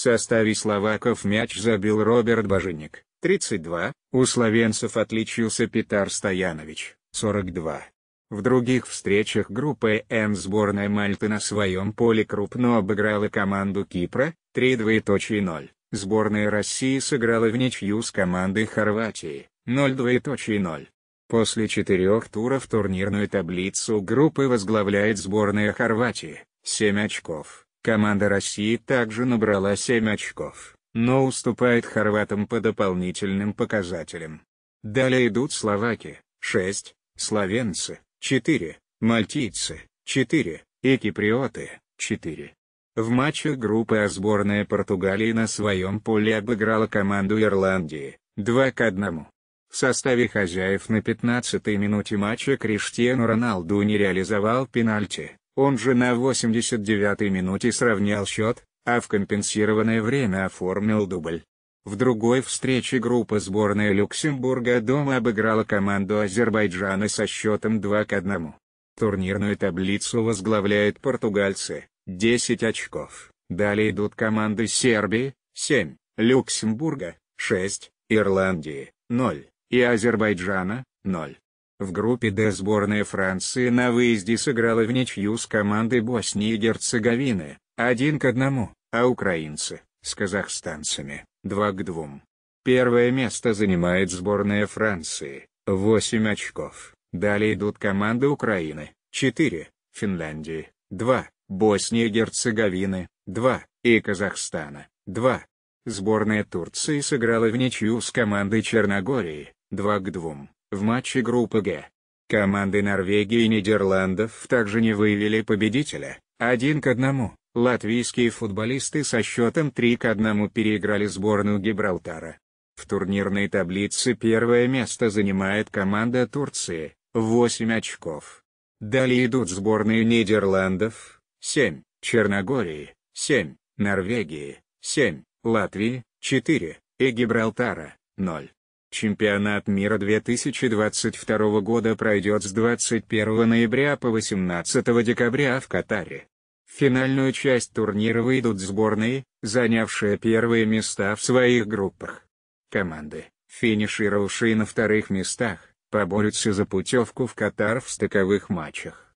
В составе словаков мяч забил Роберт Боженик, 32, у словенцев отличился Петар Стоянович, 42. В других встречах группа Н сборная Мальты на своем поле крупно обыграла команду Кипра, 3-0, сборная России сыграла в ничью с командой Хорватии, 0-0. После четырех туров турнирную таблицу группы возглавляет сборная Хорватии, 7 очков. Команда России также набрала 7 очков, но уступает хорватам по дополнительным показателям. Далее идут словаки, 6, словенцы, 4, мальтийцы, 4, и киприоты, 4. В матчах группы А сборная Португалии на своем поле обыграла команду Ирландии, 2 к 1. В составе хозяев на 15-й минуте матча Криштиану Роналду не реализовал пенальти, он же на 89-й минуте сравнял счет, а в компенсированное время оформил дубль. В другой встрече группа сборная Люксембурга дома обыграла команду Азербайджана со счетом 2 к 1. Турнирную таблицу возглавляют португальцы, 10 очков. Далее идут команды Сербии, 7, Люксембурга, 6, Ирландии, 0, и Азербайджана, 0. В группе Д сборная Франции на выезде сыграла в ничью с командой Боснии и Герцеговины, один к одному, а украинцы, с казахстанцами, два к двум. Первое место занимает сборная Франции, 8 очков, далее идут команды Украины, 4, Финляндии, 2, Боснии и Герцеговины, 2, и Казахстана, 2. Сборная Турции сыграла в ничью с командой Черногории, 2 к 2. В матче группы Г команды Норвегии и Нидерландов также не выявили победителя. Один к одному, латвийские футболисты со счетом 3 к 1 переиграли сборную Гибралтара. В турнирной таблице первое место занимает команда Турции, 8 очков. Далее идут сборные Нидерландов, 7, Черногории, 7, Норвегии, 7, Латвии, 4, и Гибралтара, 0. Чемпионат мира 2022 года пройдет с 21 ноября по 18 декабря в Катаре. В финальную часть турнира выйдут сборные, занявшие первые места в своих группах. Команды, финишировавшие на вторых местах, поборются за путевку в Катар в стыковых матчах.